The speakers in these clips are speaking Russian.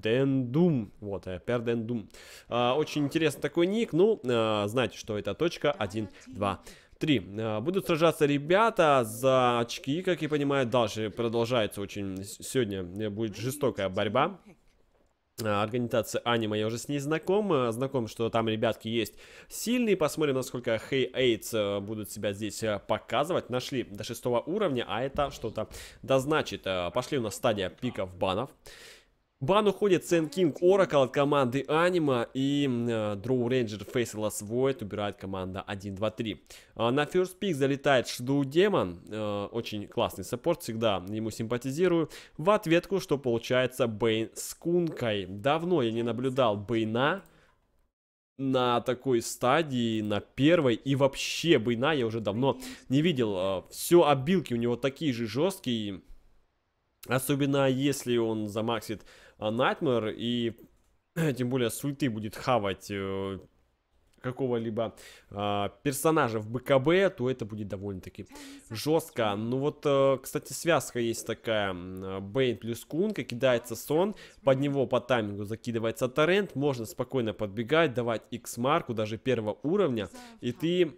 Дендум. Вот, э, Пер Дендум. А, очень интересный такой ник. Ну, а, знаете, что это точка 1, 2, 3. Будут сражаться ребята за очки, как я понимаю. Дальше продолжается очень... Сегодня э, будет жестокая борьба. А, организация Анима, я уже с ней знаком, знаком, что там ребятки есть сильные, посмотрим, насколько Hey Aids э, будут себя здесь показывать, нашли до шестого уровня, а это что-то да значит. пошли у нас стадия пиков банов, Бан уходит Сэн Кинг Оракл от команды Анима и э, Дроу Рейнджер Фейсела Свойт убирает команда 1-2-3. А, на First Pick залетает Шду Демон, э, очень классный саппорт, всегда ему симпатизирую. В ответку, что получается Бейн с Кункой. Давно я не наблюдал Бейна на такой стадии, на первой, и вообще Бейна я уже давно не видел. А, все обилки у него такие же жесткие, особенно если он замаксит Э, Nightmare и тем более с ульты будет хавать э, какого-либо э, персонажа в БКБ, то это будет довольно-таки жестко. Ну вот, кстати, связка есть такая. Бейн плюс Кунка, кидается сон, под него по таймингу закидывается торрент, можно спокойно подбегать, давать X-марку даже первого уровня, и ты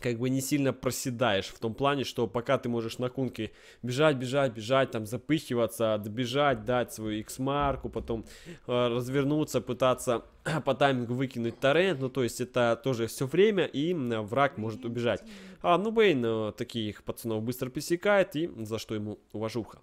как бы не сильно проседаешь в том плане, что пока ты можешь на кунке бежать, бежать, бежать, там запыхиваться, добежать, дать свою X-марку, потом э, развернуться, пытаться по таймингу выкинуть торрент, ну то есть это тоже все время и враг может убежать. А ну Бейн э, таких пацанов быстро пресекает и за что ему уважуха.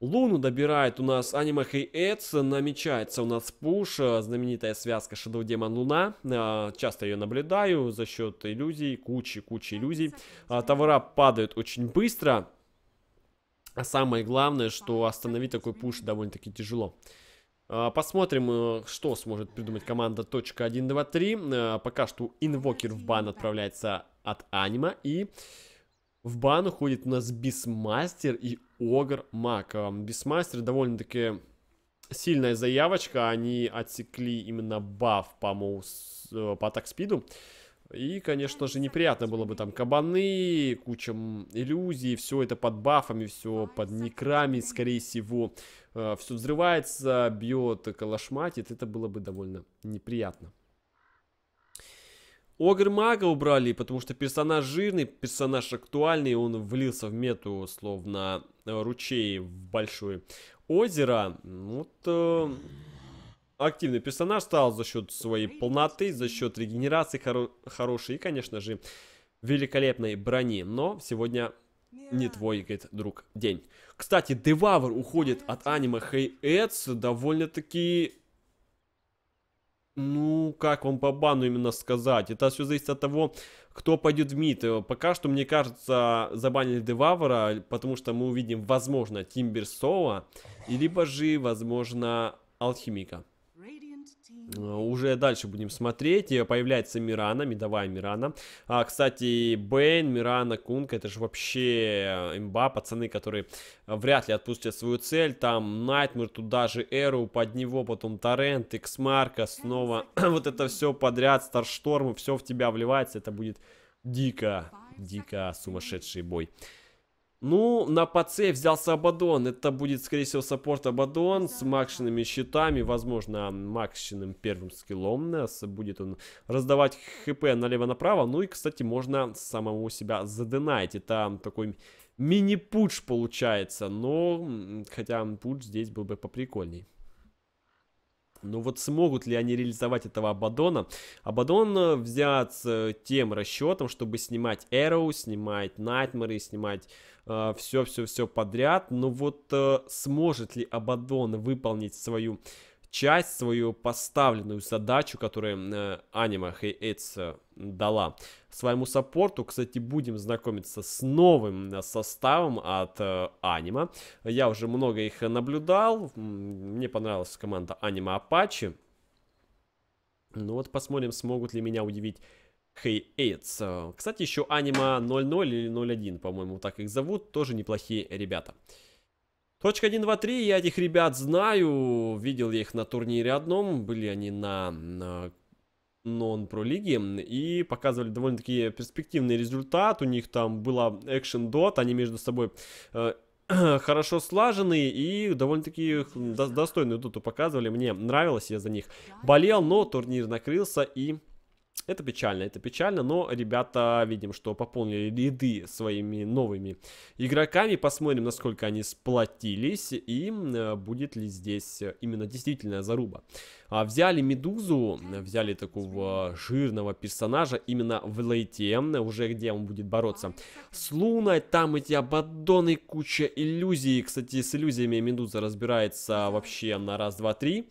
Луну добирает у нас Анима Хей Эдс, намечается у нас пуш, э, знаменитая связка Shadow Demon Луна, э, часто ее наблюдаю за счет иллюзий, кучи-кучи иллюзий, э, товара падают очень быстро, а самое главное, что остановить такой пуш довольно-таки тяжело. Посмотрим, что сможет придумать команда .123. Пока что инвокер в бан отправляется от анима и в бан уходит у нас Бисмастер и Огр Мак. Бисмастер довольно-таки сильная заявочка. Они отсекли именно баф по, моус, э, по атак И, конечно же, неприятно было бы там кабаны, куча иллюзий, все это под бафами, все под некрами, скорее всего. Э, все взрывается, бьет, калашматит. Это было бы довольно неприятно. Огр мага убрали, потому что персонаж жирный, персонаж актуальный, он влился в мету, словно э, ручей в большое озеро. Вот э, активный персонаж стал за счет своей полноты, за счет регенерации хоро хорошей и, конечно же, великолепной брони. Но сегодня не твой, говорит, друг, день. Кстати, Девавр уходит от аниме Hey довольно-таки ну, как вам по бану именно сказать? Это все зависит от того, кто пойдет в МИД. Э, пока что, мне кажется, забанили Девавра, потому что мы увидим, возможно, Тимберсова, либо же, возможно, Алхимика. Э, уже дальше будем смотреть. Э, появляется Мирана, медовая Мирана. А, кстати, Бэйн, Мирана, Кунка, это же вообще э, имба, пацаны, которые вряд ли отпустят свою цель. Там Найтмер, туда же Эру, под него потом Торрент, Иксмарка, снова вот это все подряд, Старшторм, все в тебя вливается. Это будет дико, дико сумасшедший бой. Ну, на ПЦ взялся Абадон. Это будет, скорее всего, саппорт Абадон с макшенными щитами. Возможно, макшенным первым скиллом. Будет он раздавать хп налево-направо. Ну и, кстати, можно самому себя заденать. Это такой мини-пуч получается. Но, хотя пуч здесь был бы поприкольней. Ну вот смогут ли они реализовать этого Абадона? Абадон э, взят с э, тем расчетом, чтобы снимать Arrow, снимать Nightmare, снимать все-все-все э, подряд. Но вот э, сможет ли Абадон выполнить свою часть свою поставленную задачу, которую э, Anima Hates дала своему саппорту. Кстати, будем знакомиться с новым э, составом от э, анима. Я уже много их наблюдал. Мне понравилась команда Anima Apache. Ну вот посмотрим, смогут ли меня удивить Hey Aids. Кстати, еще анима 00 или 01, по-моему, так их зовут. Тоже неплохие ребята. Точка 1, 2, 3, я этих ребят знаю, видел я их на турнире одном, были они на, на нон-про лиги и показывали довольно-таки перспективный результат, у них там была экшен-дот, они между собой э, хорошо слаженные и довольно-таки достойную доту показывали, мне нравилось, я за них болел, но турнир накрылся и это печально, это печально, но ребята, видим, что пополнили ряды своими новыми игроками. Посмотрим, насколько они сплотились и э, будет ли здесь э, именно действительная заруба. А, взяли Медузу, взяли такого жирного персонажа именно в лейте, уже где он будет бороться. С Луной там эти абаддоны, куча иллюзий. Кстати, с иллюзиями Медуза разбирается вообще на раз, два, три.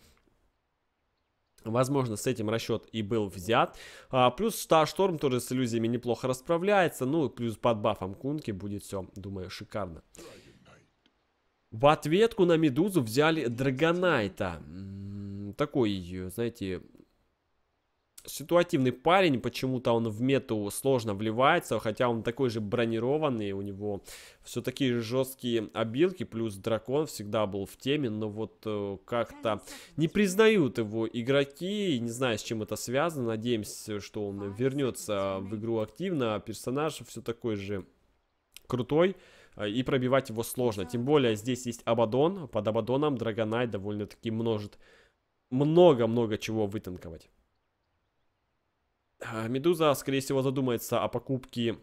Возможно, с этим расчет и был взят. А, плюс Старшторм тоже с иллюзиями неплохо расправляется. Ну, плюс под бафом Кунки будет все, думаю, шикарно. В ответку на Медузу взяли Драгонайта. Такой, знаете, ситуативный парень, почему-то он в мету сложно вливается, хотя он такой же бронированный, у него все такие жесткие обилки, плюс дракон всегда был в теме, но вот э, как-то не признают его игроки, не знаю, с чем это связано, надеемся, что он вернется в игру активно, а персонаж все такой же крутой, э, и пробивать его сложно. Тем более здесь есть Абадон, под Абадоном Драгонай довольно-таки множит много-много чего вытанковать. Э, Медуза, скорее всего, задумается о покупке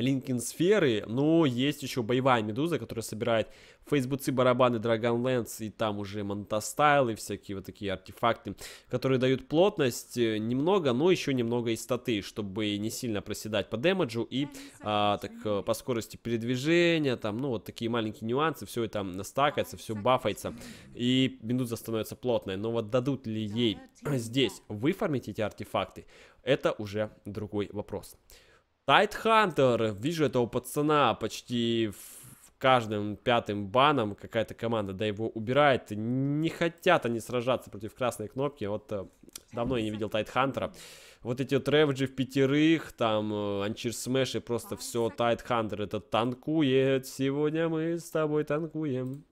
Линкин Сферы, но есть еще боевая медуза, которая собирает фейсбуцы, барабаны, Dragonlance и там уже Монтастайл и всякие вот такие артефакты, которые дают плотность э, немного, но еще немного и статы, чтобы не сильно проседать по демеджу и а, так э, по скорости передвижения, там, ну, вот такие маленькие нюансы, все это настакается, все бафается, и медуза становится плотной, но вот дадут ли ей здесь выформить эти артефакты, это уже другой вопрос. Тайтхантер, вижу этого пацана почти в каждым пятым баном какая-то команда, да его убирает. Не хотят они сражаться против красной кнопки, вот э, давно я не видел Тайтхантера. Вот эти вот Ревджи в пятерых, там э, Анчир Смэш и просто все Тайтхантер, это танкует. Сегодня мы с тобой танкуем.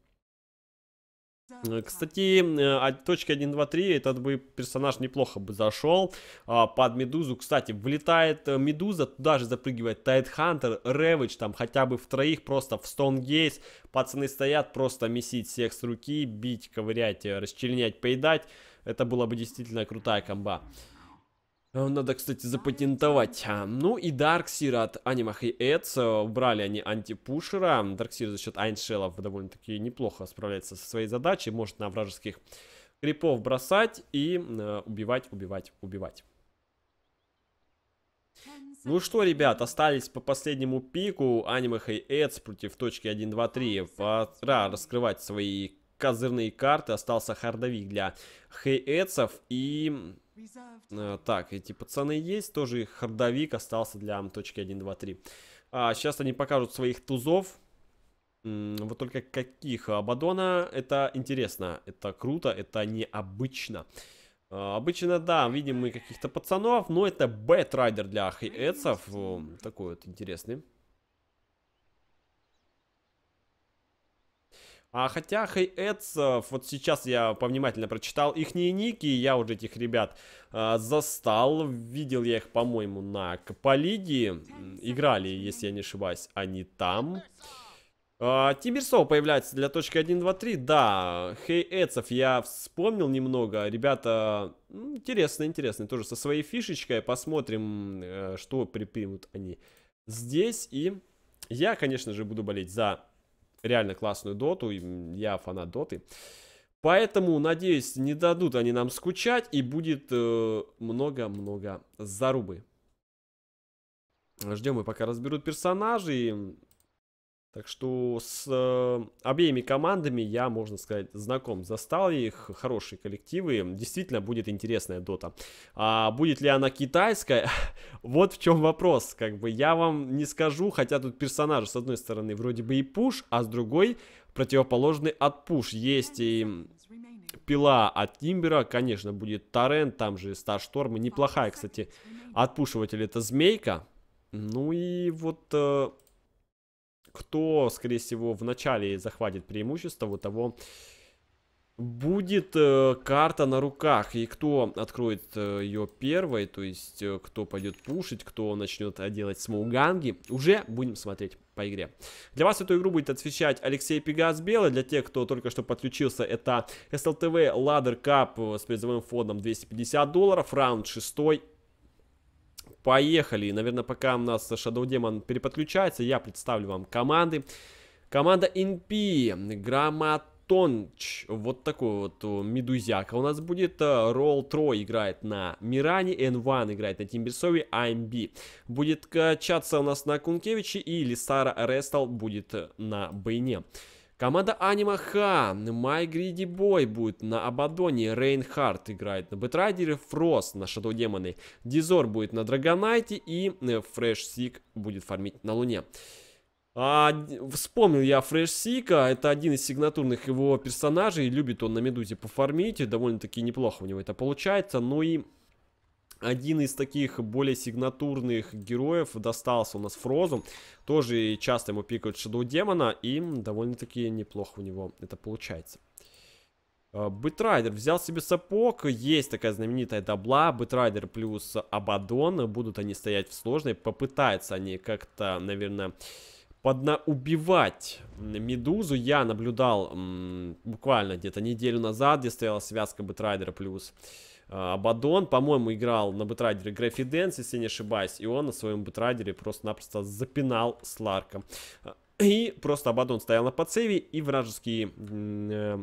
Э, кстати, э, а точки 1, 2, 3, этот бы персонаж неплохо бы зашел а, под Медузу. Кстати, влетает э, Медуза, туда же запрыгивает Хантер, Ревич, там хотя бы в троих, просто в Стонгейс. Пацаны стоят, просто месить всех с руки, бить, ковырять, расчленять, поедать. Это была бы действительно крутая комба. Э, надо, кстати, запатентовать. А, ну и Dark Дарксир от Анимах и Эдс. Убрали они антипушера. Dark Дарксир за счет Айншелов довольно-таки неплохо справляется со своей задачей. Может на вражеских крипов бросать и э, убивать, убивать, убивать. Ну что, ребят, остались по последнему пику Аниме Хэй Эдс против точки 1, 2, 3. Пора раскрывать свои козырные карты. Остался хардовик для Хэй Эдсов и Э, так, эти пацаны есть, тоже их хардовик остался для точки А, сейчас они покажут своих тузов. Вот только каких? Абадона, это интересно, это круто, это необычно. Э, обычно, да, видим мы каких-то пацанов, но это Бэтрайдер для хейэтсов. Такой вот интересный. А хотя Хей hey э, вот сейчас я повнимательно прочитал их ники, я уже этих ребят э, застал, видел я их, по-моему, на Каполиге, играли, если я не ошибаюсь, они там. Э, а, Тиберсов появляется для точки 1, 2, 3, да, Хей hey я вспомнил немного, ребята, интересно, интересно, тоже со своей фишечкой, посмотрим, э, что припримут они здесь, и я, конечно же, буду болеть за реально классную доту. Я фанат доты. Поэтому, надеюсь, не дадут они нам скучать и будет э, много-много э, зарубы. Ждем и пока разберут персонажей. Так что с э, обеими командами я, можно сказать, знаком. Застал их, хорошие коллективы. Действительно будет интересная дота. А будет ли она китайская? вот в чем вопрос. Как бы я вам не скажу, хотя тут персонажи с одной стороны вроде бы и пуш, а с другой противоположный от пуш. Есть и пила от Тимбера, конечно, будет Торрент, там же Старшторм. Неплохая, кстати, отпушиватель это Змейка. Ну и вот... Э, кто, скорее всего, в начале захватит преимущество, у того будет э, карта на руках. И кто откроет э, ее первой, то есть э, кто пойдет пушить, кто начнет э, делать смоуганги, уже будем смотреть по игре. Для вас эту игру будет отвечать Алексей Пегас Белый. Для тех, кто только что подключился, это SLTV Ladder Cup с призовым фондом 250 долларов, раунд 6 Поехали. Наверное, пока у нас Shadow Demon переподключается, я представлю вам команды. Команда NP, Граматонч, вот такой вот медузяка у нас будет. Э, ролл Тро играет на Миране, N1 играет на Тимберсове, AMB а будет качаться у нас на Кункевичи, и Лисара Рестал будет э, на Бейне. Команда Анима Ха, Май Гриди Бой будет на Абадоне, Рейнхард играет на Бэтрайдере, Фрост на Шадоу Демоны, Дизор будет на Драгонайте и э, Фреш Сик будет фармить на Луне. А, вспомнил я Фреш Сика, это один из сигнатурных его персонажей, любит он на Медузе пофармить, довольно-таки неплохо у него это получается, ну и один из таких более сигнатурных героев достался у нас Фрозу. Тоже часто ему пикают Шадоу Демона, и довольно-таки неплохо у него это получается. Битрайдер взял себе сапог, есть такая знаменитая дабла. Битрайдер плюс Абадон, будут они стоять в сложной, попытаются они как-то, наверное, поднаубивать Медузу. Я наблюдал м, буквально где-то неделю назад, где стояла связка Битрайдера плюс... Э, а, Абадон, по-моему, играл на бэтрайдере Грэфи Дэнс, если не ошибаюсь, и он на своем бэтрайдере просто-напросто запинал с Ларком, а, И просто Абадон стоял на подсейве, и вражеские э,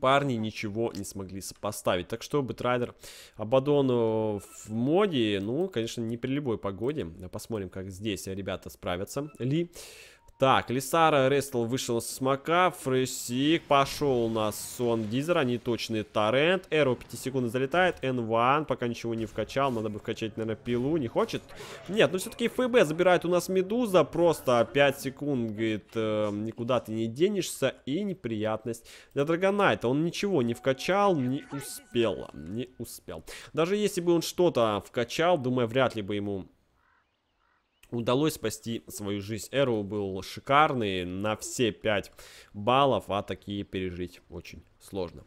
парни ничего не смогли сопоставить. Так что Бэтрайдер Абадону в моде, ну, конечно, не при любой погоде. Посмотрим, как здесь ребята справятся. Ли... Так, Лисара Рестл вышел с мака. Фресик пошел на сон Дизера. Неточный торрент. Эру 5 секунд залетает. N1 пока ничего не вкачал. Надо бы вкачать, наверное, пилу. Не хочет? Нет, но ну, все-таки ФБ забирает у нас Медуза. Просто 5 секунд, говорит, э, никуда ты не денешься. И неприятность для Драгонайта. Он ничего не вкачал, не успел. Не успел. Даже если бы он что-то вкачал, думаю, вряд ли бы ему удалось спасти свою жизнь. Эру был шикарный на все 5 баллов, а такие пережить очень сложно.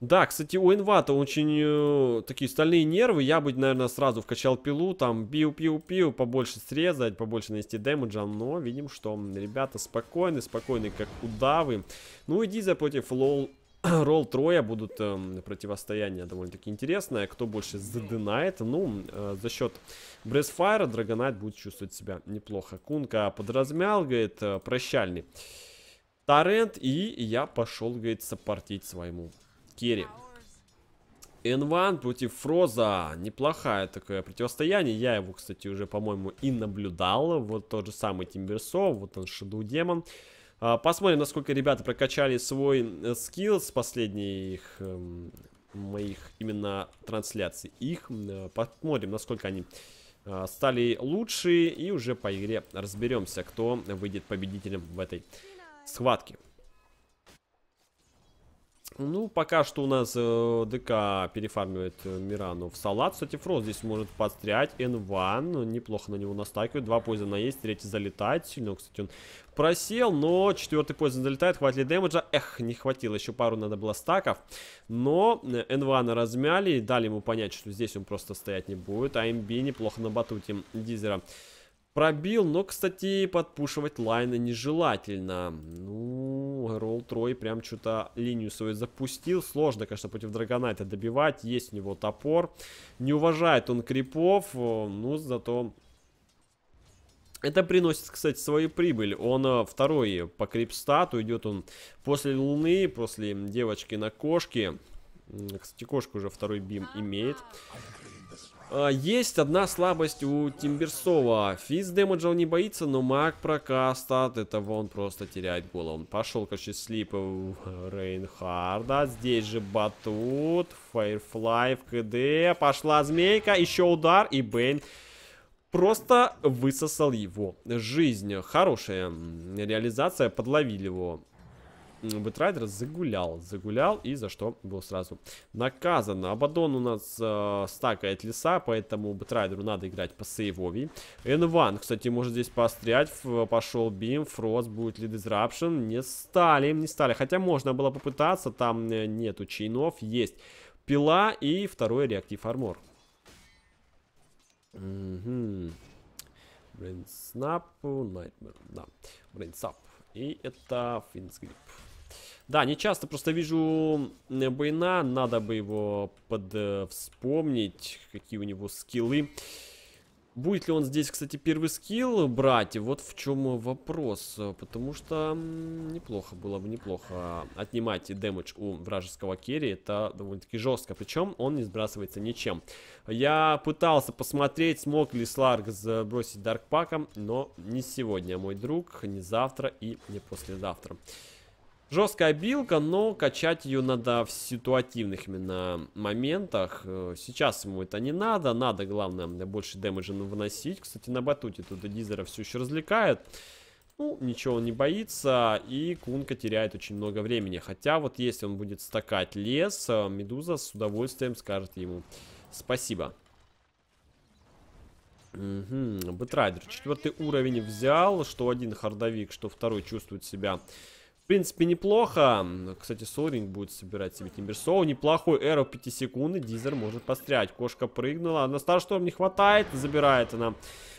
Да, кстати, у Инвата очень э, такие стальные нервы. Я бы, наверное, сразу вкачал пилу, там, пиу-пиу-пиу, побольше срезать, побольше нанести дэмэджа. Но видим, что ребята спокойны, спокойны, как удавы. Ну, иди за против Лол Ролл Троя будут э, эм, противостояние довольно-таки интересное. Кто больше задынает, ну, э, за счет Бресфайра Драгонайт будет чувствовать себя неплохо. Кунка подразмял, говорит, э, прощальный торрент, и я пошел, говорит, сопортить своему керри. n против Фроза. Неплохое такое противостояние. Я его, кстати, уже, по-моему, и наблюдал. Вот тот же самый Тимберсов, вот он Shadow Демон. А, посмотрим, насколько ребята прокачали свой э, скилл с последних эм, моих именно трансляций. Их э, посмотрим, насколько они э, стали лучше. И уже по игре разберемся, кто выйдет победителем в этой схватке. Ну, пока что у нас э, ДК перефармивает э, Мирану в салат. Кстати, Фрост здесь может подстрять. N1 ну, неплохо на него настакивает. Два поезда на есть, третий залетает сильно. Кстати, он просел, но четвертый поезд залетает, хватит ли дэмэджа? Эх, не хватило, еще пару надо было стаков. Но Энвана размяли, дали ему понять, что здесь он просто стоять не будет. А МБ неплохо на батуте Дизера пробил, но, кстати, подпушивать лайна нежелательно. Ну, Ролл Трой прям что-то линию свою запустил. Сложно, конечно, против Драгонайта добивать. Есть у него топор. Не уважает он крипов, э, ну, зато это приносит, кстати, свою прибыль. Он э, второй по крипстату. Идет он после Луны, после девочки на кошке. Кстати, кошка уже второй бим имеет. А, есть одна слабость у Тимберсова. Физ демеджа он не боится, но маг прокаста от этого он просто теряет голову. Он Пошел, короче, слип Рейнхарда. Здесь же батут. Фаерфлай в КД. Пошла змейка. Еще удар. И Бэйн просто высосал его жизнь. Хорошая реализация, подловили его. Бэтрайдер загулял, загулял и за что был сразу наказан. Абадон у нас э, стакает леса, поэтому Бэтрайдеру надо играть по сейвови. Энван, кстати, может здесь пострять пошел бим, фрост, будет ли дизрапшн. Не стали, не стали, хотя можно было попытаться, там э, нету чейнов, есть пила и второй реактив армор. Угу. Брейнснап, Nightmare, да. Брейнсап. И это Финсгрип. Да, не часто просто вижу Бейна. Надо бы его подвспомнить, какие у него скиллы. Будет ли он здесь, кстати, первый скилл брать? Вот в чем вопрос. Потому что неплохо было бы, неплохо отнимать демедж у вражеского керри. Это довольно-таки жестко. Причем он не сбрасывается ничем. Я пытался посмотреть, смог ли Сларк сбросить даркпаком, но не сегодня, мой друг, не завтра и не послезавтра. Жесткая билка, но качать ее надо в ситуативных именно моментах. Э, сейчас ему это не надо. Надо, главное, больше дэмэджа выносить. Кстати, на батуте тут и дизера все еще развлекает. Ну, ничего он не боится. И Кунка теряет очень много времени. Хотя вот если он будет стакать лес, э, Медуза с удовольствием скажет ему спасибо. Угу, Бэтрайдер. Четвертый уровень взял. Что один хардовик, что второй чувствует себя принципе, неплохо. Кстати, Соринг будет собирать себе Тимберсоу. Неплохой Эро 5 секунд. Дизер может пострять. Кошка прыгнула. На Старшторм не хватает. Забирает она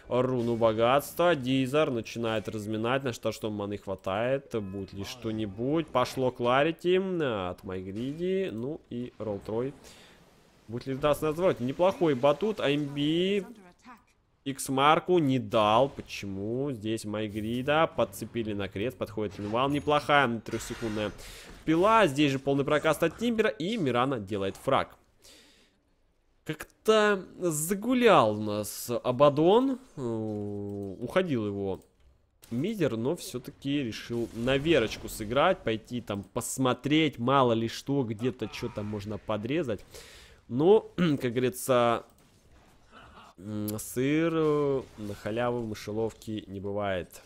руну богатства. Дизер начинает разминать. На Старшторм маны хватает. Будет ли что-нибудь. Пошло Кларити э, от Майгриди. Ну и Ролл Трой. Будет ли даст на Неплохой батут. Аймби X-марку не дал. Почему? Здесь Майгрида подцепили на крест. Подходит Ринвал. Неплохая на трехсекундная пила. Здесь же полный прокаст от Тимбера. И Мирана делает фраг. Как-то загулял у нас Абадон. Э, уходил его мидер, но все-таки решил на верочку сыграть, пойти там посмотреть, мало ли что, где-то что то можно подрезать. Но, как говорится, Сыр э, на халяву в мышеловке не бывает.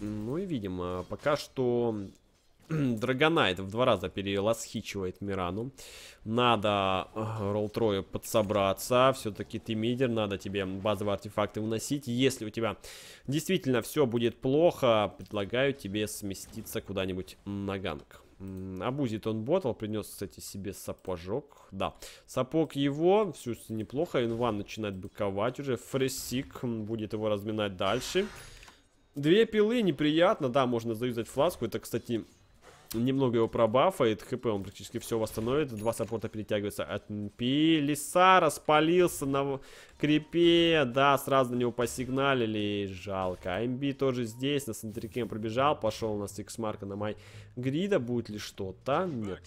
Ну и видимо пока что Драгонайт в два раза переласхичивает Мирану. Надо э, Ролл-Трою подсобраться. Все-таки ты мидер, надо тебе базовые артефакты уносить. Если у тебя действительно все будет плохо, предлагаю тебе сместиться куда-нибудь на ганг. Абузит он ботл, принес, кстати, себе сапожок. Да, сапог его, все неплохо. Инван начинает быковать уже. Фресик будет его разминать дальше. Две пилы, неприятно. Да, можно заюзать фласку. Это, кстати, Немного его пробафает, хп он практически все восстановит. Два саппорта перетягиваются от НП. Лиса спалился на крипе. Да, сразу на него посигналили. Жалко. АМБ тоже здесь. На Сентрикем пробежал. Пошел у нас Иксмарка на май грида. Будет ли что-то? Нет.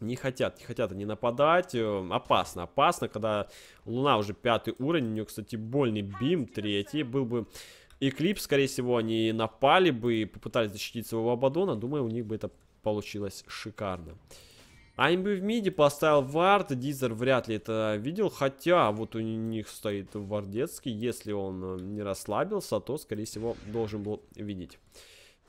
Не хотят, не хотят они нападать. Э, опасно, опасно, когда Луна уже пятый уровень. У нее, кстати, больный бим третий. Был бы и клип, скорее всего, они напали бы и попытались защитить своего Абадона. Думаю, у них бы это получилось шикарно. Аймби в миде поставил вард, Дизер вряд ли это видел, хотя а вот у них стоит Вардецкий, если он э, не расслабился, то, скорее всего, должен был видеть.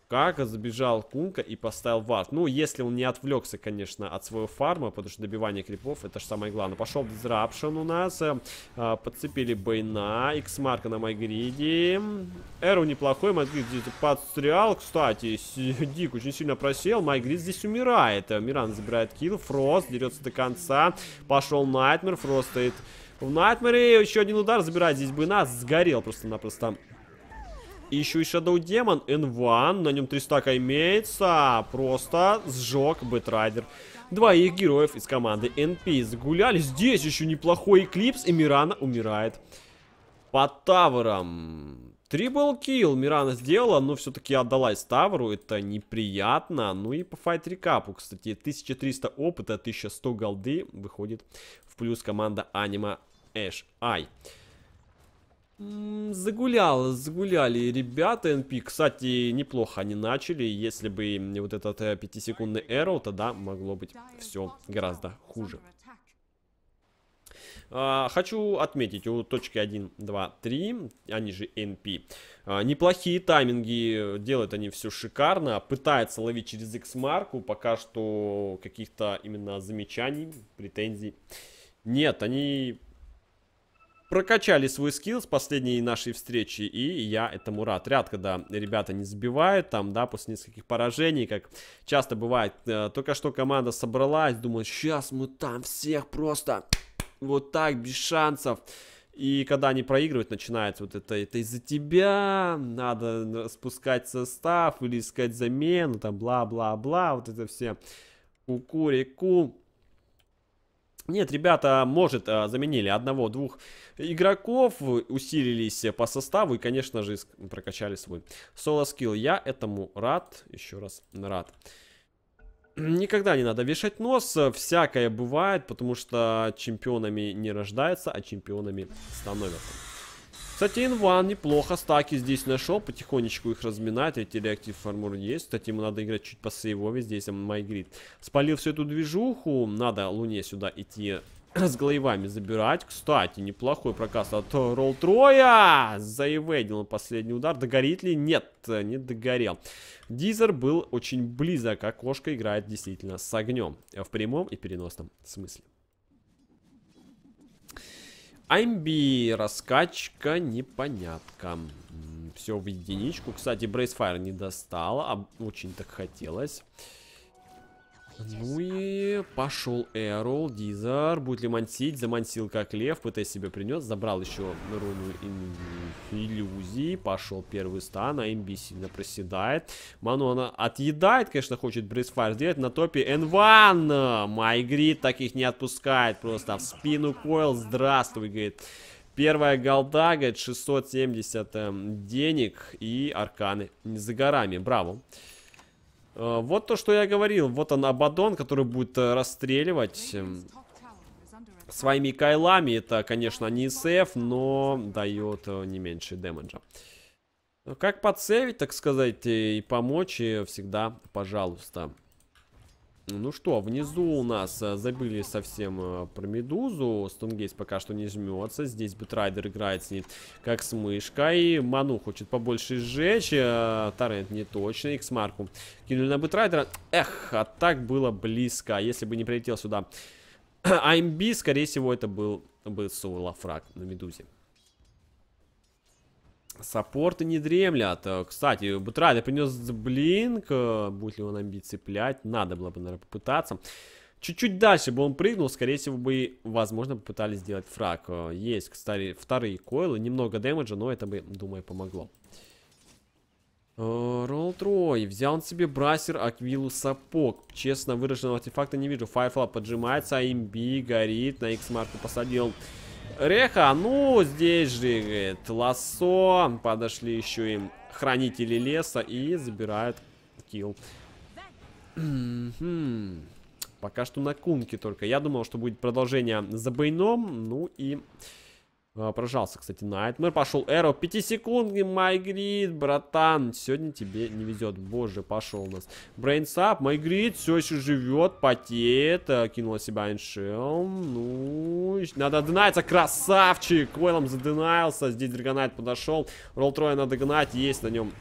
Как забежал Кунка и поставил вард. Ну, если он не отвлекся, конечно, от своего фарма, потому что добивание крипов, это же самое главное. Пошел дизрапшн у нас. Э, э подцепили Бейна, Иксмарка на Майгриде. Эру неплохой, Майгрид здесь подстрял. Кстати, Дик очень сильно просел. Майгрид здесь умирает. Миран забирает килл, Фрост дерется до конца. Пошел Найтмер, Фрост стоит... В Найтмере еще один удар забирает здесь бы Сгорел просто-напросто и еще и Shadow Demon N1. На нем 3 стака имеется. Просто сжег Бэтрайдер. Двоих героев из команды NP загуляли. Здесь еще неплохой эклипс. И Мирана умирает под тавером. Трибл килл Мирана сделала, но все-таки отдалась Тавру, это неприятно. Ну и по файт рекапу, кстати, 1300 опыта, 1100 голды, выходит в плюс команда Анима Эш Ай. Загулял, загуляли ребята NP. Кстати, неплохо они начали. Если бы не вот этот 5-секундный э, эрроу, тогда могло быть все гораздо хуже. А, хочу отметить, у точки 1, 2, 3, они же NP, а, неплохие тайминги, делают они все шикарно, пытаются ловить через X-марку, пока что каких-то именно замечаний, претензий нет, они прокачали свой скилл с последней нашей встречи, и я этому рад. Ряд, когда ребята не сбивают, там, да, после нескольких поражений, как часто бывает, э, только что команда собралась, думала, сейчас мы там всех просто вот так, без шансов. И когда они проигрывают, начинается вот это, это из-за тебя, надо спускать состав или искать замену, там бла-бла-бла, вот это все кукурику. -ку. -ку нет, ребята, может, а, заменили одного-двух игроков, усилились по составу и, конечно же, прокачали свой соло-скилл. Я этому рад, еще раз рад никогда не надо вешать нос, всякое бывает, потому что чемпионами не рождаются, а чемпионами становятся. Кстати, инван неплохо стаки здесь нашел. Потихонечку их разминает. Эти реактив армор есть. Кстати, ему надо играть чуть посейвове. Здесь майгрид. Спалил всю эту движуху. Надо Луне сюда идти с глоевами забирать. Кстати, неплохой прокаст от Ролл Троя. Заеведил последний удар. Догорит ли? Нет, не догорел. Дизер был очень близок. Окошко а играет действительно с огнем. В прямом и переносном смысле. Амби, раскачка, непонятка. Все в единичку. Кстати, Брейсфайр не достала, а очень так хотелось. Ну и пошел Эрол, Дизар, будет ли мансить, замансил как лев, ПТ себе принес, забрал еще руну иллюзии, пошел первый стан, а МБ сильно проседает, Ману она отъедает, конечно, хочет брейсфайр сделать, на топе N1, Майгрид таких не отпускает, просто а в спину Койл, здравствуй, говорит. Первая голда, говорит, 670 э, эм, денег и арканы за горами, браво. Э, вот то, что я говорил. Вот он, Абадон, который будет э, расстреливать эм, своими кайлами. Это, конечно, не СФ, но дает э, не меньше демеджа. Как подсейвить, так сказать, и помочь всегда, пожалуйста. Ну что, внизу у нас э, забыли совсем э, про Медузу. Стунгейс пока что не жмется. Здесь Битрайдер играет с ней как с мышкой. Ману хочет побольше сжечь. Э, Торрент не точно. Иксмарку кинули на Битрайдера. Эх, а так было близко. А если бы не прилетел сюда АМБ, скорее всего, это был бы Суэлла фраг на Медузе. Саппорты не дремлят. Э, кстати, Бутрайда принес блинк. Будет ли он амбиции цеплять? Надо было бы, наверное, попытаться. Чуть-чуть дальше бы он прыгнул, скорее всего бы, возможно, попытались сделать фраг. Э, есть, кстати, вторые койлы, немного дэмэджа, но это бы, думаю, помогло. Э, Ролл Трой. Взял он себе брасер Аквилу Сапог. Честно, выраженного артефакта не вижу. Файфла поджимается, а имби горит. На X-марку посадил Реха, ну, здесь же, говорит, лассо. Подошли еще и хранители леса и забирают килл. Пока что на кунке только. Я думал, что будет продолжение за Бейном. Ну и... А, прожался, кстати, Найтмер. Пошел Эро. Пятисекундный Майгрид, братан. Сегодня тебе не везет. Боже, пошел у нас. Брейнсап, Майгрид все еще живет, потеет. Э, Кинула себя Эншел. Ну, надо донаться, а, красавчик. Койлом заденаился. Здесь Драгонайт подошел. Ролл Троя надо гнать. Есть на нем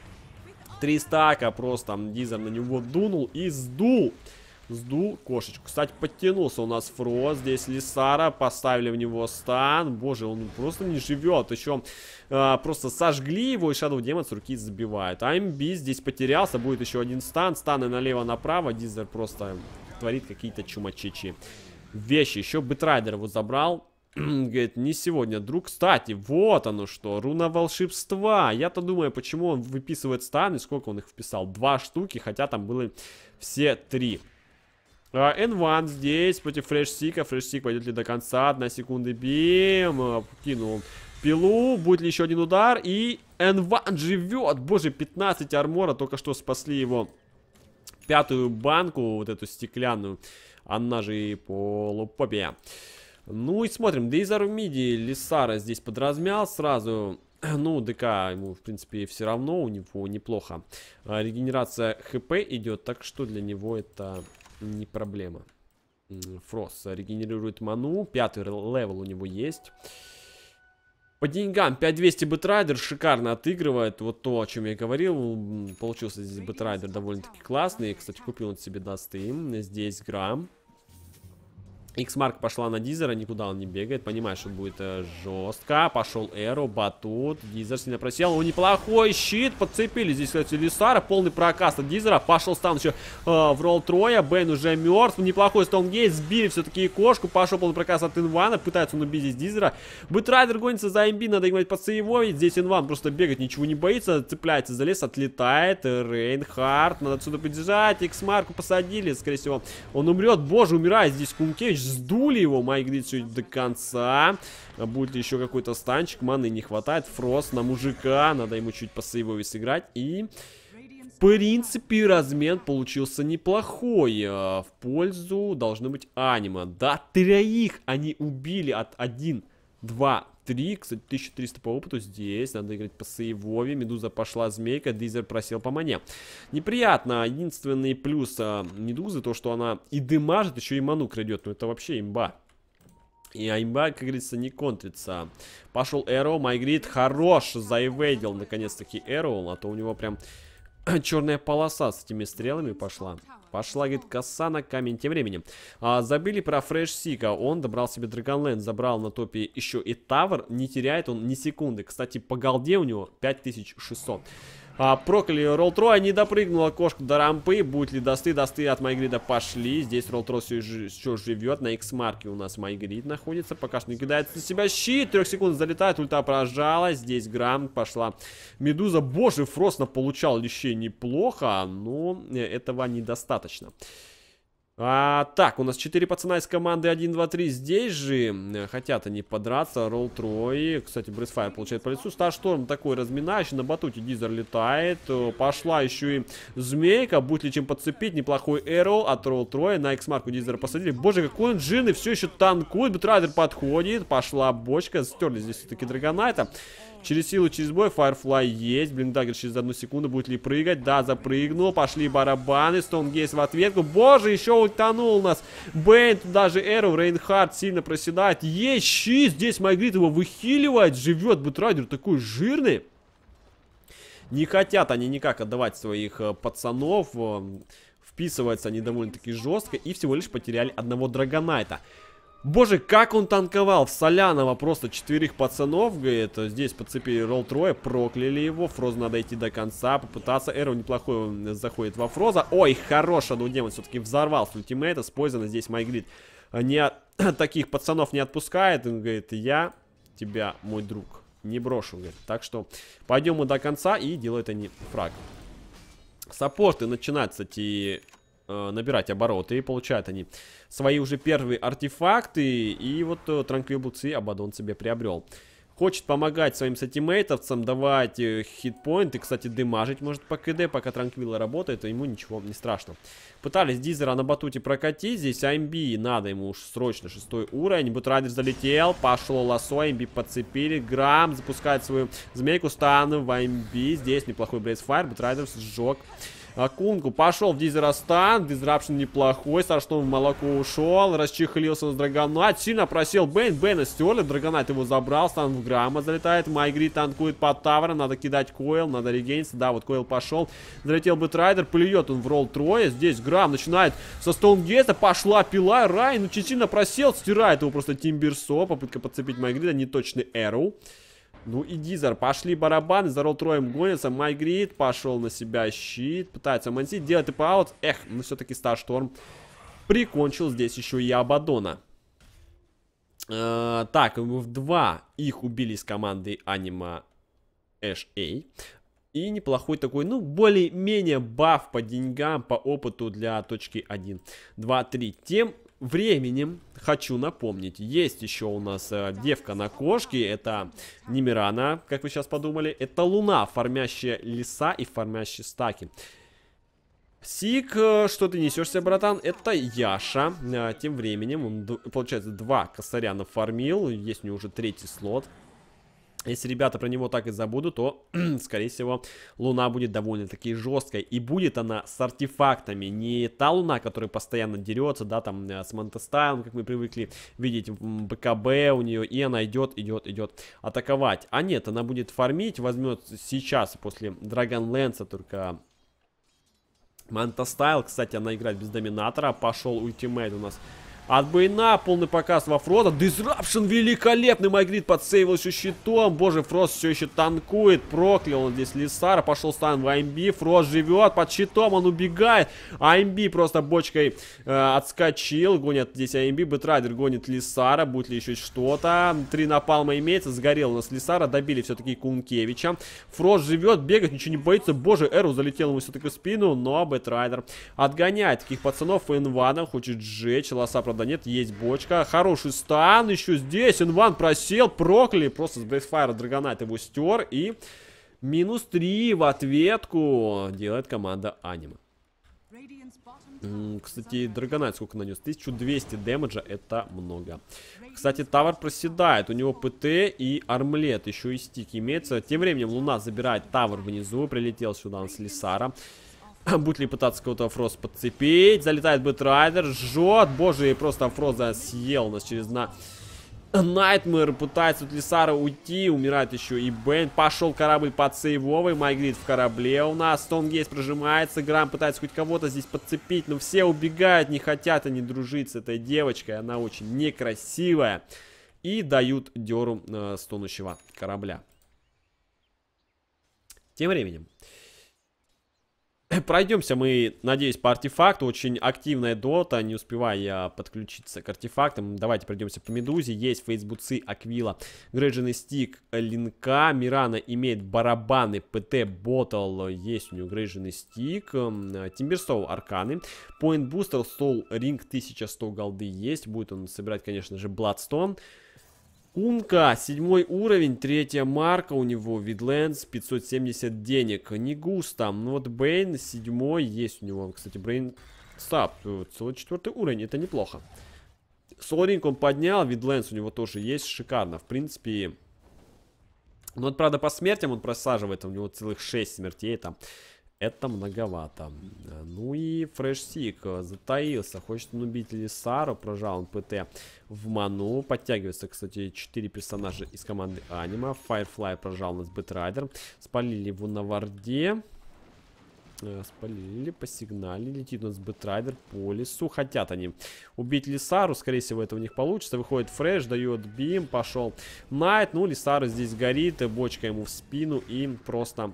три стака. Просто там Дизер на него дунул и сдул. Сдул кошечку. Кстати, подтянулся у нас Фрост. Здесь Лисара. Поставили в него стан. Боже, он просто не живет. Еще э, просто сожгли его, и Shadow Demon с руки забивает. АМБ здесь потерялся. Будет еще один стан. Станы налево-направо. Дизер просто творит какие-то чумачичи. Вещи. Еще Бетрайдер его забрал. Говорит, не сегодня, друг. Кстати, вот оно что, руна волшебства. Я-то думаю, почему он выписывает станы, сколько он их вписал. Два штуки, хотя там были все три. А, N1 здесь против фреш фреш сик пойдет ли до конца. Одна секунда. Бим. А, кинул пилу. Будет ли еще один удар. И N1 живет. Боже, 15 армора. Только что спасли его пятую банку. Вот эту стеклянную. Она же и полупопия. Ну и смотрим. Дейзар в миди. Лисара здесь подразмял. Сразу ну, ДК ему, в принципе, все равно, у него неплохо. А, регенерация ХП идет, так что для него это не проблема. Фрос регенерирует ману. Пятый левел у него есть. По деньгам 5200 Бетрайдер шикарно отыгрывает. Вот то, о чем я говорил. Получился здесь Бетрайдер довольно-таки классный. Кстати, купил он себе на Steam. Здесь грамм. X-Mark пошла на Дизера, никуда он не бегает. Понимаешь, что будет э, жестко. Пошел Эру, Батут. Дизер сильно просел. У ну, неплохой щит. Подцепили здесь, кстати, Лисара. Полный прокаст от Дизера. Пошел стан еще э, в ролл Троя. Бен уже мертв. Ну, неплохой Стоунгейт. Сбили все-таки кошку. Пошел полный прокаст от Инвана. пытается он убить здесь Дизера. Бытрайдер гонится за МБ, Надо играть под сейвовить. Здесь Инван просто бегать, ничего не боится. Цепляется за лес, отлетает. Рейнхард. Надо отсюда поддержать. X-Марку посадили, скорее всего. Он умрет. Боже, умирает здесь Кункевич сдули его. Майк Грид сегодня до конца. Будет ли еще какой-то станчик? Маны не хватает. Фрост на мужика. Надо ему чуть посейвовее сыграть. И... В принципе, размен получился неплохой. Э, в пользу должны быть анима. Да, троих они убили от 1, 2, 3, кстати, 1300 по опыту здесь, надо играть по сейвове, Медуза пошла, Змейка, Дизер просел по мане. Неприятно, единственный плюс а, Медузы, то, что она и дымажит, еще и ману крадет, ну это вообще имба. И Аймба, как говорится, не контрится. Пошел Эроу, Майгрид, хорош, заивейдил наконец-таки Эроу, а то у него прям черная полоса с этими стрелами пошла. Пошла, говорит, коса на камень тем временем. А, забили про Фрэш Сика. Он добрал себе Драгонленд, забрал на топе еще и Тавр. Не теряет он ни секунды. Кстати, по голде у него 5600. А, прокляли а не допрыгнула кошка до рампы. будет ли досты, досты от Майгрида пошли. Здесь Роллтро все еще живет. На X-марке у нас Майгрид находится. Пока что не кидается на себя щит. Трех секунд залетает, ульта прожала. Здесь Грам пошла. Медуза, боже, Фрост получал еще неплохо, но ну, э, этого недостаточно. А, так, у нас 4 пацана из команды 1, 2, 3 здесь же. Э, хотят они подраться. Ролл трой. Кстати, Брисфайр получает по лицу. Старшторм такой разминающий. На батуте Дизер летает. Э, пошла еще и Змейка. Будет ли чем подцепить. Неплохой эрол от Ролл троя. На X-марку Дизера посадили. Боже, какой он джин. И все еще танкует. Бетрайдер подходит. Пошла бочка. Стерли здесь все-таки Драгонайта. Через силу, через бой. Firefly есть. Блин, Даггер через одну секунду будет ли прыгать. Да, запрыгнул. Пошли барабаны. Стоунгейс в ответку. Боже, еще утонул у нас. Бейн, туда же Эру. Рейнхард сильно проседает. Есть щит. Здесь Майгрид его выхиливает. Живет. Бэтрайдер такой жирный. Не хотят они никак отдавать своих э, пацанов. Э, вписываются они довольно-таки жестко. И всего лишь потеряли одного Драгонайта. Боже, как он танковал. В Солянова просто четверых пацанов, говорит, здесь подцепили ролл трое, прокляли его. Фроз надо идти до конца, попытаться. Эру неплохой заходит во Фроза. Ой, хорош, ну демон все-таки взорвал с ультимейта, использовано здесь Майгрид. Не от... таких пацанов не отпускает, он говорит, я тебя, мой друг, не брошу, говорит. Так что пойдем мы до конца и делают они фраг. Саппорты начинают, кстати, э, набирать обороты. И получают они свои уже первые артефакты. И вот э, Транквил Абадон себе приобрел. Хочет помогать своим сатимейтовцам, давать э, хитпоинты. Кстати, дымажить может по КД, пока Транквилла работает, а ему ничего не страшно. Пытались Дизера на батуте прокатить. Здесь АМБ надо ему уж срочно шестой уровень. Бутрайдер залетел, пошло лосо, АМБ подцепили. Грамм запускает свою змейку, стану в АМБ. Здесь неплохой Брейсфайр, Бутрайдер сжег Акунку пошел в Дизерастан. Дизрапшн неплохой. Со в молоко ушел. Расчехлился с Драгонайт. Сильно просел Бейн. Бейна стерли. Драгонайт его забрал. Санграмма залетает. Майгри танкует под Тавра. Надо кидать Койл. Надо регениться. Да, вот Койл пошел. Залетел Бэтрайдер. Плюет он в ролл трое. Здесь Грам начинает со Стоунгейта. Пошла пила. Рай, ну чуть сильно просел. Стирает его просто Тимберсо. Попытка подцепить Майгрида. Неточный Эру. Ну и Дизер. Пошли барабаны. За троем гонится. Майгрид пошел на себя щит. Пытается мансить. Делает ип типа аут. Эх, ну все-таки Старшторм прикончил здесь еще и Абадона. Э, так, в два их убили с команды Анима Эш И неплохой такой, ну, более-менее баф по деньгам, по опыту для точки 1, 2, 3. Тем временем, хочу напомнить, есть еще у нас э, девка на кошке, это Немирана, как вы сейчас подумали, это Луна, фармящая леса и формящие стаки. Сик, э, что ты несешься, братан? Это Яша. Э, тем временем он, получается, два косаря нафармил. Есть у него уже третий слот. Если ребята про него так и забудут, то, скорее всего, луна будет довольно-таки жесткой. И будет она с артефактами. Не та луна, которая постоянно дерется, да, там, э, с Монтестайлом, как мы привыкли видеть, БКБ у нее. И она идет, идет, идет атаковать. А нет, она будет фармить, возьмет сейчас, после Драгон Драгонленса только... Манта Стайл, кстати, она играет без доминатора. Пошел ультимейт у нас от Бейна полный показ во Фрода. Дизрапшн великолепный. Майгрид подсейвил еще щитом. Боже, Фрост все еще танкует. Проклял он здесь Лисара. Пошел стан в АМБ. Фрост живет. Под щитом он убегает. АМБ просто бочкой э, отскочил. Гонят здесь АМБ. Бетрайдер, гонит Лисара. Будет ли еще что-то? Три напалма имеется. Сгорел у нас Лисара. Добили все-таки Кункевича. Фрост живет. Бегать ничего не боится. Боже, Эру залетел ему все-таки в спину. Но Бетрайдер отгоняет таких пацанов в Хочет сжечь. Лоса, правда нет, есть бочка. Хороший стан еще здесь, инван просел, прокли, просто с Брейсфайра Драгонайт его стер и минус 3 в ответку делает команда Анима. Кстати, Драгонайт сколько нанес? 1200 дэмэджа, это много. Кстати, Тавар проседает, у него ПТ и армлет, еще и стик имеется. Тем временем Луна забирает Тавар внизу, прилетел сюда он с Лисара. Будет ли пытаться кого-то Фрост подцепить. Залетает Бэтрайдер, жжет. Боже, и просто Фроза съел нас через на... Найтмэр пытается от Лисара уйти, умирает еще и Бен. Пошел корабль под сейвовый, Майгрид в корабле у нас. Стонгейс прожимается, Грам пытается хоть кого-то здесь подцепить, но все убегают, не хотят они дружить с этой девочкой. Она очень некрасивая. И дают деру э, стонущего корабля. Тем временем. Пройдемся мы, надеюсь, по артефакту. Очень активная дота, не успеваю я подключиться к артефактам. Давайте пройдемся по Медузе. Есть фейсбуцы Аквила, Грейджин Стик, Линка. Мирана имеет барабаны, ПТ, Боттл. Есть у нее Грейджин Стик. Тимберсоу, Арканы. Поинт Бустер, стол, Ринг, 1100 голды есть. Будет он собирать, конечно же, Бладстон. Умка, седьмой уровень, третья марка у него, Видлендс, 570 денег, не густо. Ну вот Бейн, седьмой, есть у него, кстати, Брейн стап, целый четвертый уровень, это неплохо. Соларинг он поднял, Видлендс у него тоже есть, шикарно, в принципе. Но ну вот, правда, по смертям он просаживает, у него целых 6 смертей там. Это многовато. Э, ну и фрешсик э, затаился. Хочет он убить Лисару. Прожал он ПТ в ману. Подтягивается, кстати, 4 персонажа из команды Анима. Firefly прожал нас Бэтрайдер. Спалили его на варде. Э, спалили, посигнали, летит у нас Бэтрайдер по лесу. Хотят они убить Лисару, скорее всего это у них получится. Выходит Фреш, дает бим, пошел Найт. Ну, Лисара здесь горит, бочка ему в спину и просто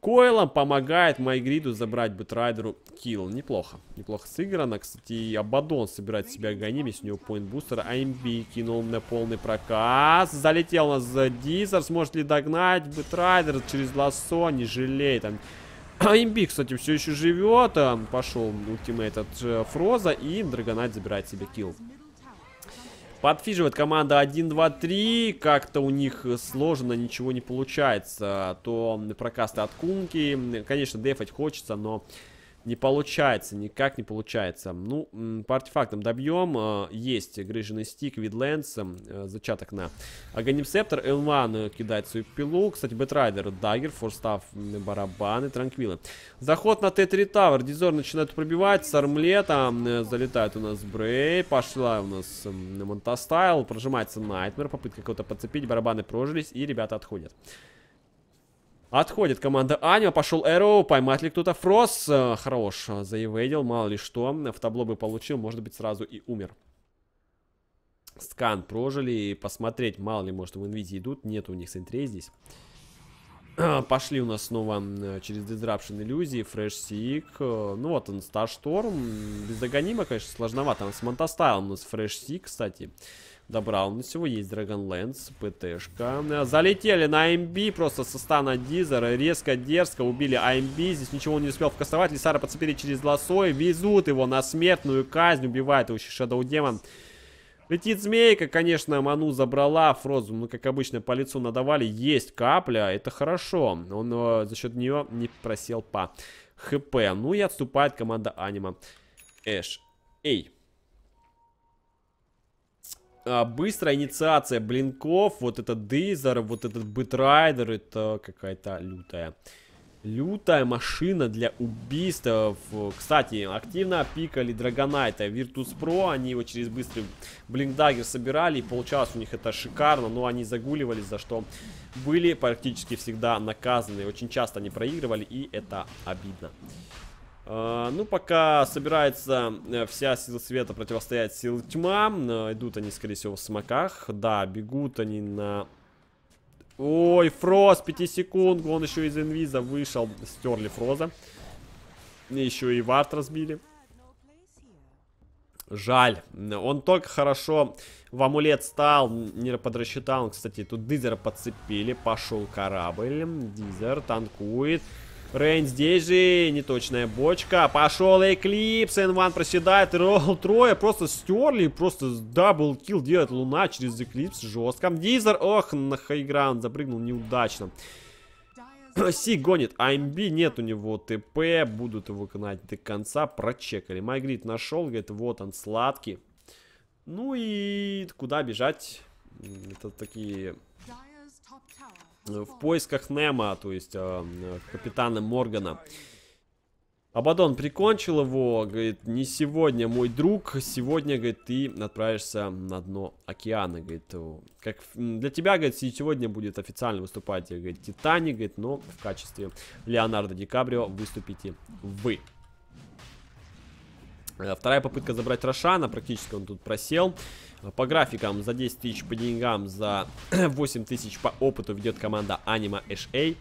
Койлом помогает Майгриду забрать Бэтрайдеру килл. Неплохо. Неплохо сыграно. Кстати, и Абадон собирает себя гоними. у него поинт бустер. АМБ кинул на полный проказ. Залетел у нас за Дизер. Сможет ли догнать Бэтрайдер через лосо? Не жалеет. Там... АМБ, кстати, все еще живет. Пошел ультимейт от э, Фроза. И Драгонайт забирает себе килл. Подфиживает команда 1, 2, 3. Как-то у них сложно, ничего не получается. То прокасты от кунки. Конечно, дефать хочется, но не получается, никак не получается. Ну, по артефактам добьем. А, есть грыженый стик, видленс, э, зачаток на Аганимсептор. Элман э, кидает свою пилу. Кстати, Бэтрайдер, Дагер, Форстав, барабаны, Транквилы. Заход на Т3 Тавер. Дизор начинает пробивать с армлета. Э, залетает у нас Брей. Пошла у нас Монтастайл. Прожимается Найтмер. Попытка кого-то подцепить. Барабаны прожились и ребята отходят. Отходит команда Анима, пошел Эроу, поймать ли кто-то Фрос? Э, хорош, э, заевейдил, мало ли что. В табло бы получил, может быть, сразу и умер. Скан прожили, посмотреть, мало ли, может, в инвизе идут. Нет у них сентрей здесь. Э, пошли у нас снова через Disruption иллюзии, Fresh Seek. Ну вот он, Star Storm. Без догонима, конечно, сложновато. с Монтастайлом у нас Fresh Seek, кстати. Добрал на всего. Есть Dragon Lens, ПТшка. Э, залетели на АМБ просто со стана Дизера. Резко, дерзко убили АМБ. Здесь ничего не успел вкастовать. Лисара подцепили через лосой. Везут его на смертную казнь. Убивает его еще Shadow Demon. Летит змейка, конечно, Ману забрала Фрозу, ну, как обычно, по лицу надавали. Есть капля, это хорошо. Он э, за счет нее не просел по ХП. Ну и отступает команда Анима. Эш. Эй. А, быстрая инициация блинков, вот этот Дейзер, вот этот битрайдер это какая-то лютая. Лютая машина для убийств. Кстати, активно пикали Драгонайта, Virtus Pro, они его через быстрый блинкдагер собирали, и получалось у них это шикарно, но они загуливались, за что были практически всегда наказаны. Очень часто они проигрывали, и это обидно. Э, ну, пока собирается э, вся сила света противостоять силы тьма. Э, идут они, скорее всего, в смоках. Да, бегут они на... Ой, Фроз, 5 секунд. Он еще из инвиза вышел. Стерли Фроза. Еще и Вард разбили. Жаль. Он только хорошо в амулет стал, не подрасчитал. Кстати, тут Дизера подцепили. Пошел корабль. Дизер танкует. Рейн здесь же, неточная бочка. Пошел Эклипс, N1 проседает, Ролл трое просто стерли, просто дабл килл делает Луна через Эклипс, жестко. Дизер, ох, на хайграунд запрыгнул неудачно. Си гонит, АМБ нет у него ТП, будут его гнать до конца, прочекали. Майгрид нашел, говорит, вот он, сладкий. Ну и куда бежать? Это такие Э, в поисках Немо, то есть э, э, капитана Моргана. Абадон прикончил его, говорит, не сегодня, мой друг, сегодня, говорит, ты отправишься на дно океана, говорит, э, как для тебя, говорит, сегодня будет официально выступать, говорит, Титаник, говорит, но в качестве Леонардо Ди Каприо выступите вы. Э, вторая попытка забрать Рошана, практически он тут просел. Э, по графикам за 10 тысяч, по деньгам за 8 тысяч по опыту ведет команда Anima HA.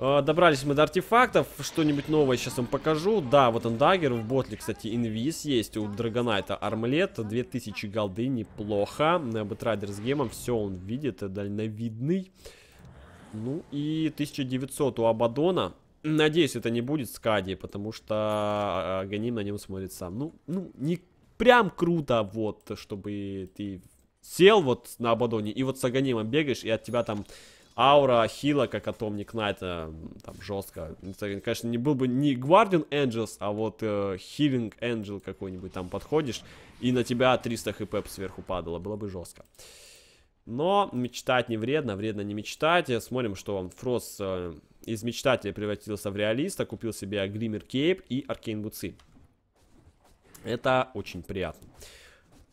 Э, добрались мы до артефактов, что-нибудь новое сейчас вам покажу. Да, вот он дагер, в ботле, кстати, инвиз есть, у Драгонайта армлет, 2000 голды, неплохо. Бэтрайдер с гемом, все он видит, дальновидный. Ну и 1900 у Абадона. Надеюсь, это не будет Скади, потому что а, а, Ганим на нем смотрит сам. Ну, ну, не прям круто, вот, чтобы ты сел вот на Абадоне и вот с Аганимом бегаешь, и от тебя там аура хила, как атомник Найта, там жестко. Это, конечно, не был бы не Guardian Angels, а вот э, Healing Angel какой-нибудь там подходишь, и на тебя 300 хп сверху падало, было бы жестко. Но мечтать не вредно, вредно не мечтать. Смотрим, что Фрост э, из мечтателя превратился в реалиста, купил себе глиммер Кейп и Аркейн Бутсы. Это очень приятно.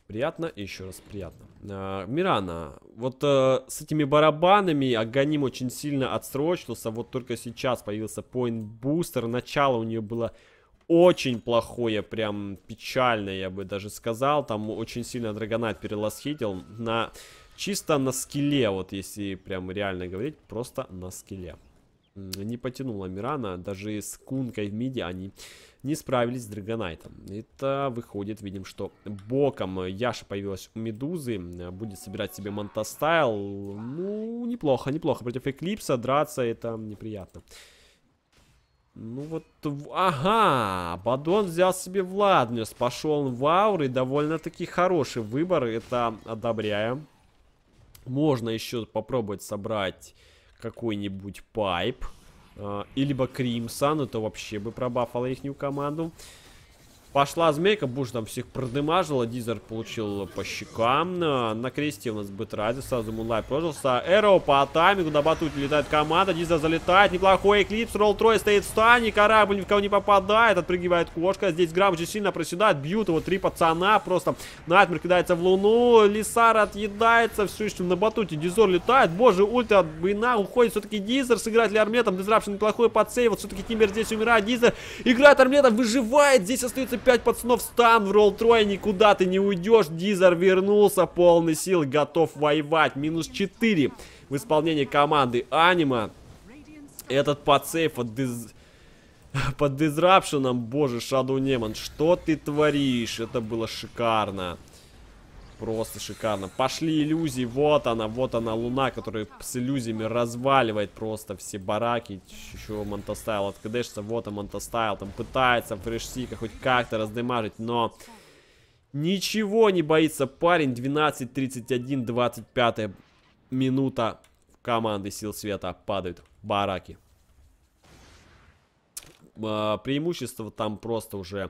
Приятно и еще раз приятно. А, Мирана, вот а, с этими барабанами Аганим очень сильно отсрочился. Вот только сейчас появился Point Booster. Начало у нее было очень плохое, прям печальное, я бы даже сказал. Там очень сильно Драгонат переласхитил. На, чисто на скеле, вот если прям реально говорить, просто на скеле. Не потянула Мирана, даже с Кункой в миде они не справились с Драгонайтом. Это выходит, видим, что боком Яша появилась у Медузы, будет собирать себе Монтастайл. Ну, неплохо, неплохо. Против Эклипса драться это неприятно. Ну вот, ага, Бадон взял себе Владмюс, пошел в ауры, довольно-таки хороший выбор, это одобряем. Можно еще попробовать собрать какой-нибудь пайп. Э, и либо Кримсон, ну, это вообще бы пробафало ихнюю команду. Пошла змейка, боже, там всех продымажила. Дизер получил по щекам. А, на кресте у нас Бетради. Сразу Мунлай прожился. Эро по таймингу. На батуте летает команда. Дизер залетает. Неплохой эклипс. Ролл трой стоит в стане. Корабль ни в кого не попадает. Отпрыгивает кошка. Здесь Грам очень сильно проседает. Бьют его три пацана. Просто Найтмер кидается в луну. Лисар отъедается. Все еще на батуте. Дизор летает. Боже, ульта от Бина уходит. Все-таки Дизер сыграть ли Армлетом. Дизрапшн неплохой подсейв. Вот все-таки Тиммер здесь умирает. Дизер играет Армлетом. Выживает. Здесь остается опять, пацанов, стан в ролл-трое, никуда ты не уйдешь. Дизер вернулся, полный сил, готов воевать. Минус 4 в исполнении команды Анима. Этот подсейф от Диз... Под дизрапшеном, боже, Шаду Неман, что ты творишь? Это было шикарно. Просто шикарно. Пошли иллюзии. Вот она, вот она луна, которая с иллюзиями разваливает просто все бараки. Еще Монтастайл откдешится. Вот он Монтастайл. Там пытается фрешсика хоть как-то раздымажить, но... Ничего не боится парень. 12-31, 25 минута команды Сил Света. Падают бараки. А, преимущество там просто уже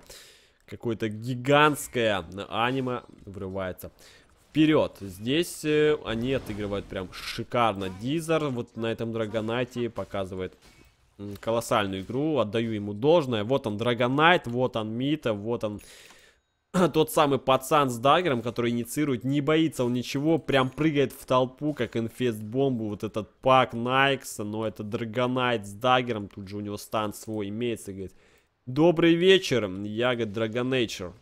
какое-то гигантское аниме врывается вперед. Здесь э, они отыгрывают прям шикарно. Дизер вот на этом Драгонайте показывает колоссальную игру. Отдаю ему должное. Вот он Драгонайт, вот он Мита, вот он тот самый пацан с даггером, который инициирует, не боится он ничего, прям прыгает в толпу, как инфест-бомбу, вот этот пак Найкса, но это Драгонайт с даггером, тут же у него стан свой имеется, говорит, Добрый вечер, Ягод Драгонейчер.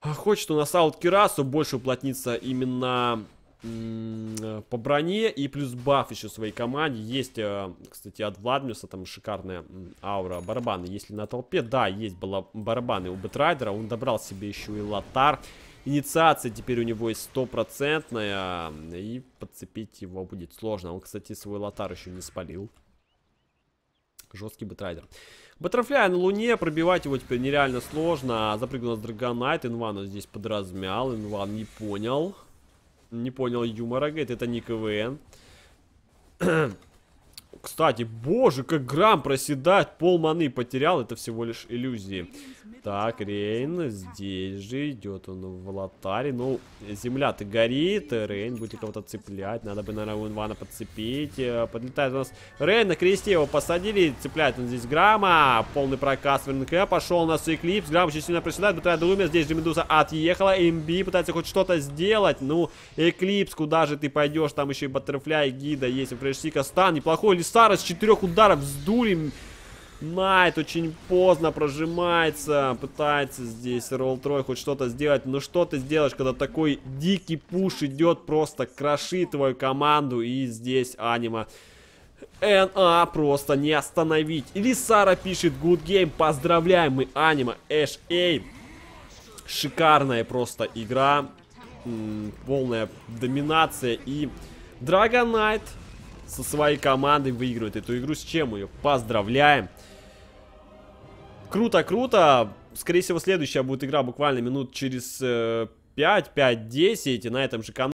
Хочет у на саут Кирасу больше уплотниться именно по броне и плюс баф еще своей команде. Есть, э, кстати, от Владмиуса там шикарная аура барабаны. Если на толпе, да, есть была барабаны у Бетрайдера. Он добрал себе еще и Лотар. Инициация теперь у него есть стопроцентная. И подцепить его будет сложно. Он, кстати, свой Лотар еще не спалил. Жесткий бэтрайдер. Баттерфляй на Луне, пробивать его теперь нереально сложно. А запрыгнул с Драгонайт, Инван здесь подразмял, Инван не понял. Не понял юмора, говорит, это не КВН. Кстати, боже, как грамм проседает. Пол маны потерял, это всего лишь иллюзии. Так, Рейн, здесь же идет он в лотаре. Ну, земля-то горит, Рейн будет кого-то цеплять. Надо бы, наверное, Уинвана подцепить. Э, подлетает у нас Рейн, на кресте его посадили, цепляет он здесь Грамма. Полный проказ ВНК, пошел у нас Эклипс. Грамм очень сильно проседает, бытает Лумия, здесь же Медуза отъехала. МБ пытается хоть что-то сделать. Ну, Эклипс, куда же ты пойдешь? Там еще и Баттерфляй, Гида есть, у Фрешсика, Стан, неплохой Полисара с четырех ударов сдули. Найт очень поздно прожимается, пытается здесь Ролл Трой хоть что-то сделать. Но что ты сделаешь, когда такой дикий пуш идет, просто крошит твою команду. И здесь анима. НА просто не остановить. Или Сара пишет, good game, поздравляем мы анима, Эш Эй. Шикарная просто игра, м -м, полная доминация и Драгонайт со своей командой выигрывает эту игру. С чем ее? Поздравляем! Круто, круто! Скорее всего, следующая будет игра буквально минут через э, 5-5-10. И на этом же канале